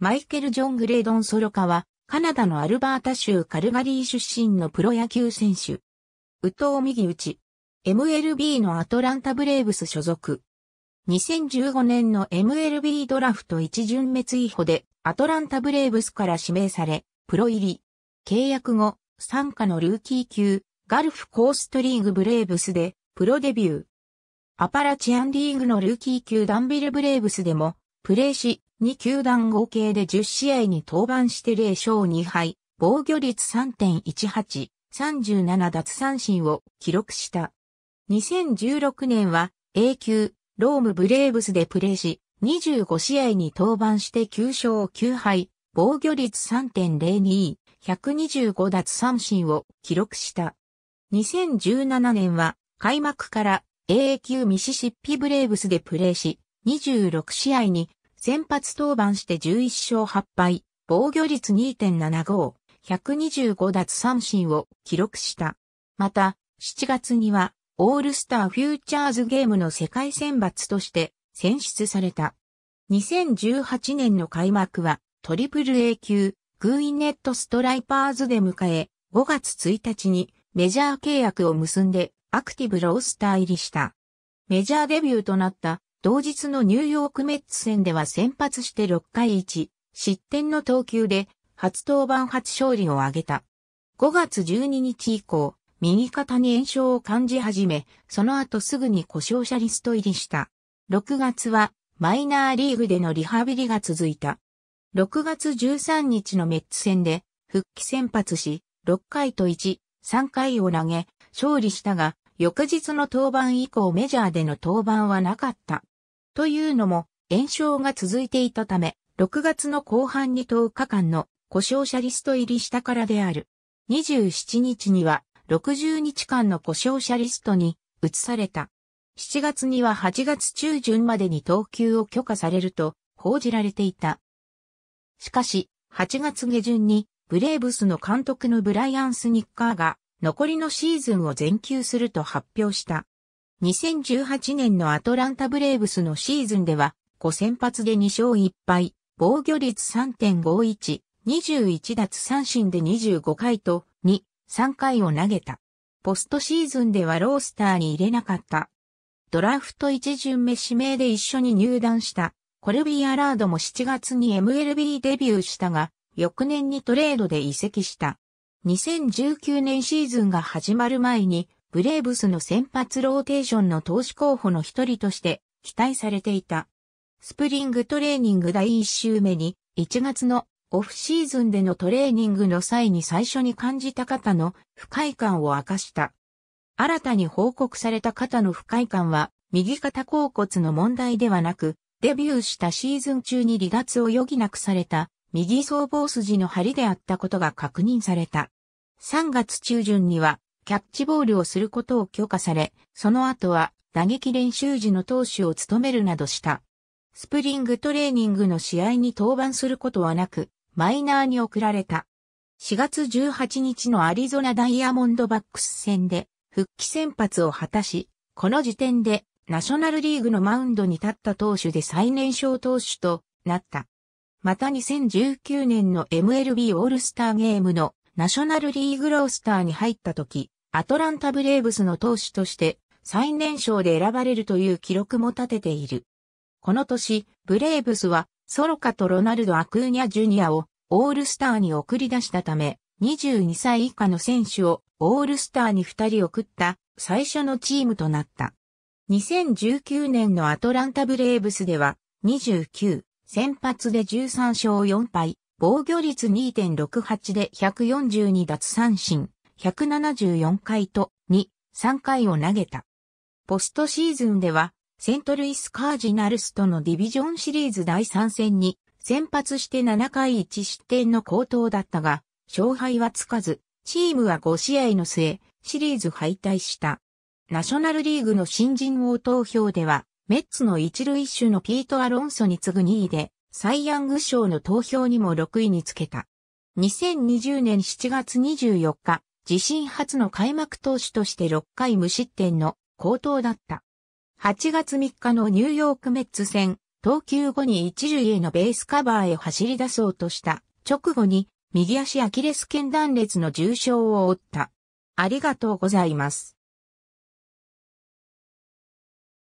マイケル・ジョン・グレードン・ソロカは、カナダのアルバータ州カルガリー出身のプロ野球選手。宇藤右打ち。MLB のアトランタブレーブス所属。2015年の MLB ドラフト一巡滅追捕でアトランタブレーブスから指名され、プロ入り。契約後、参加のルーキー級、ガルフコーストリーグブレーブスで、プロデビュー。アパラチアンリーグのルーキー級ダンビルブレーブスでも、プレーし、2球団合計で10試合に登板して0勝2敗、防御率3.18、37奪三振を記録した。2016年は A 級、ロームブレーブスでプレーし、25試合に登板して9勝9敗、防御率3.02、125奪三振を記録した。2017年は開幕から AA 級ミシシッピブレーブスでプレーし、26試合に先発登板して11勝8敗、防御率2.75、125奪三振を記録した。また、7月には、オールスターフューチャーズゲームの世界選抜として選出された。2018年の開幕は、トリプル A 級、グーインネットストライパーズで迎え、5月1日にメジャー契約を結んでアクティブロースター入りした。メジャーデビューとなった同日のニューヨークメッツ戦では先発して6回1、失点の投球で、初登板初勝利を挙げた。5月12日以降、右肩に炎症を感じ始め、その後すぐに故障者リスト入りした。6月は、マイナーリーグでのリハビリが続いた。6月13日のメッツ戦で、復帰先発し、6回と1、3回を投げ、勝利したが、翌日の登板以降メジャーでの登板はなかった。というのも、炎症が続いていたため、6月の後半に10日間の故障者リスト入りしたからである。27日には60日間の故障者リストに移された。7月には8月中旬までに投球を許可されると報じられていた。しかし、8月下旬にブレーブスの監督のブライアン・スニッカーが残りのシーズンを全休すると発表した。2018年のアトランタブレーブスのシーズンでは、5先発で2勝1敗、防御率3.51、21奪三振で25回と2、3回を投げた。ポストシーズンではロースターに入れなかった。ドラフト1巡目指名で一緒に入団した、コルビー・アラードも7月に MLB デビューしたが、翌年にトレードで移籍した。2019年シーズンが始まる前に、ブレーブスの先発ローテーションの投手候補の一人として期待されていた。スプリングトレーニング第1週目に1月のオフシーズンでのトレーニングの際に最初に感じた肩の不快感を明かした。新たに報告された肩の不快感は右肩甲骨の問題ではなく、デビューしたシーズン中に離脱を余儀なくされた右僧帽筋の張りであったことが確認された。3月中旬にはキャッチボールをすることを許可され、その後は打撃練習時の投手を務めるなどした。スプリングトレーニングの試合に登板することはなく、マイナーに送られた。4月18日のアリゾナダイヤモンドバックス戦で復帰先発を果たし、この時点でナショナルリーグのマウンドに立った投手で最年少投手となった。また2019年の MLB オールスターゲームのナショナルリーグロースターに入った時、アトランタブレーブスの投手として最年少で選ばれるという記録も立てている。この年、ブレーブスはソロカとロナルド・アクーニャ・ジュニアをオールスターに送り出したため、22歳以下の選手をオールスターに2人送った最初のチームとなった。2019年のアトランタブレーブスでは29、先発で13勝4敗、防御率2.68で142奪三振、174回と2、3回を投げた。ポストシーズンでは、セントルイスカージナルスとのディビジョンシリーズ第3戦に先発して7回1失点の好投だったが、勝敗はつかず、チームは5試合の末、シリーズ敗退した。ナショナルリーグの新人王投票では、メッツの一塁手のピート・アロンソに次ぐ2位で、サイ・ヤング賞の投票にも6位につけた。2020年7月24日、自身初の開幕投手として6回無失点の好投だった。8月3日のニューヨークメッツ戦、投球後に一塁へのベースカバーへ走り出そうとした直後に右足アキレス腱断裂の重傷を負った。ありがとうございます。